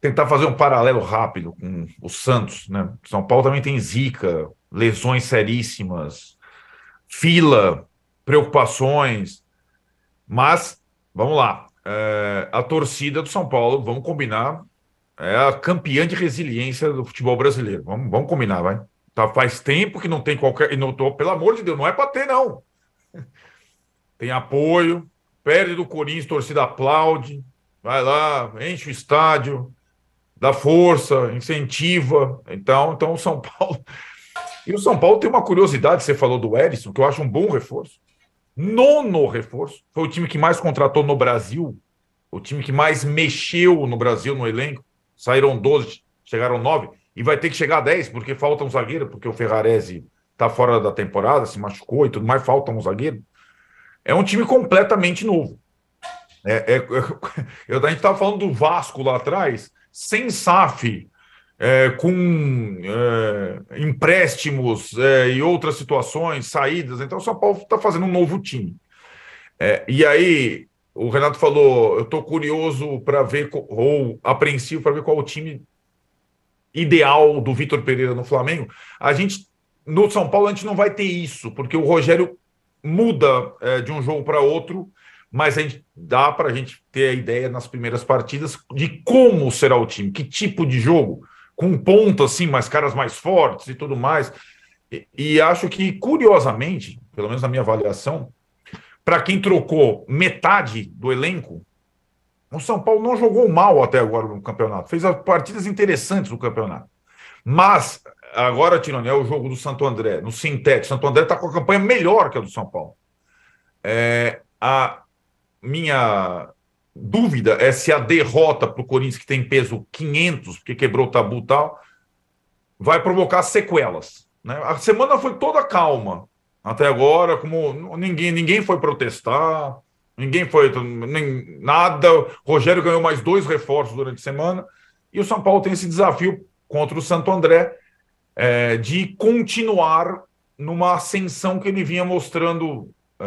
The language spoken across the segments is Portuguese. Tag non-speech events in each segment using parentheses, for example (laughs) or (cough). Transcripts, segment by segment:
tentar fazer um paralelo rápido com o Santos, né? São Paulo também tem zica, lesões seríssimas, fila, preocupações, mas vamos lá. É, a torcida do São Paulo, vamos combinar, é a campeã de resiliência do futebol brasileiro. Vamos, vamos combinar, vai. Tá, faz tempo que não tem qualquer. Não tô, pelo amor de Deus, não é para ter, não. (laughs) Tem apoio, perde do Corinthians, torcida aplaude, vai lá, enche o estádio, dá força, incentiva. Então, então o São (laughs) Paulo. E o São Paulo tem uma curiosidade, você falou do Erisson, que eu acho um bom reforço. Nono reforço. Foi o time que mais contratou no Brasil, o time que mais mexeu no Brasil no elenco. Saíram 12, chegaram 9, e vai ter que chegar a 10, porque falta um zagueiro, porque o Ferrarese está fora da temporada, se machucou e tudo mais, falta um zagueiro. É um time completamente novo. É, é, é, (laughs) a gente estava falando do Vasco lá atrás, sem SAF, é, com é, empréstimos é, e outras situações, saídas. Então, o São Paulo está fazendo um novo time. É, e aí, o Renato falou: eu estou curioso para ver, ou apreensivo para ver qual o time ideal do Vitor Pereira no Flamengo. A gente, no São Paulo, a gente não vai ter isso, porque o Rogério muda é, de um jogo para outro mas a gente dá para a gente ter a ideia nas primeiras partidas de como será o time, que tipo de jogo, com pontas assim, mais caras mais fortes e tudo mais. E, e acho que, curiosamente, pelo menos na minha avaliação, para quem trocou metade do elenco, o São Paulo não jogou mal até agora no campeonato, fez partidas interessantes no campeonato. Mas agora, Tirone, é o jogo do Santo André, no Sintético. Santo André está com a campanha melhor que a do São Paulo. É, a, minha dúvida é se a derrota para o Corinthians, que tem peso 500, porque quebrou o tabu e tal, vai provocar sequelas. Né? A semana foi toda calma até agora, como ninguém, ninguém foi protestar, ninguém foi nem, nada. Rogério ganhou mais dois reforços durante a semana e o São Paulo tem esse desafio contra o Santo André é, de continuar numa ascensão que ele vinha mostrando é,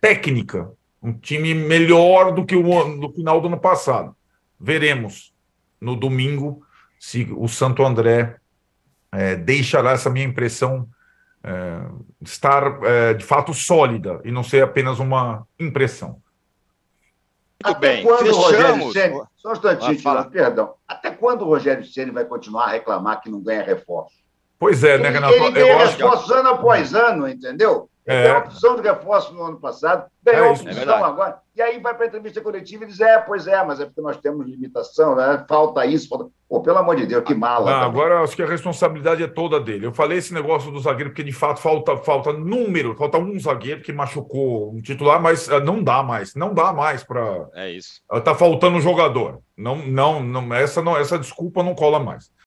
técnica um time melhor do que o do final do ano passado. Veremos no domingo se o Santo André é, deixará essa minha impressão é, estar é, de fato sólida e não ser apenas uma impressão. Muito Até bem. Quando Fechamos. Rogério Ceni, só um instantinho, perdão. Até quando o Rogério Ceni vai continuar a reclamar que não ganha reforço? Pois é, né, Renato? Ele ganha reforços ano após ano, entendeu? É. Ganhou a opção de reforço no ano passado, ganhou é a opção é agora. E aí vai para a entrevista coletiva e diz: é, pois é, mas é porque nós temos limitação, né? falta isso. Falta... Pô, pelo amor de Deus, que mala. Não, tá agora acho que a responsabilidade é toda dele. Eu falei esse negócio do zagueiro, porque de fato falta, falta número, falta um zagueiro que machucou um titular, mas eh, não dá mais, não dá mais para. É isso. está faltando um jogador. Não, não, não, essa, não, essa desculpa não cola mais.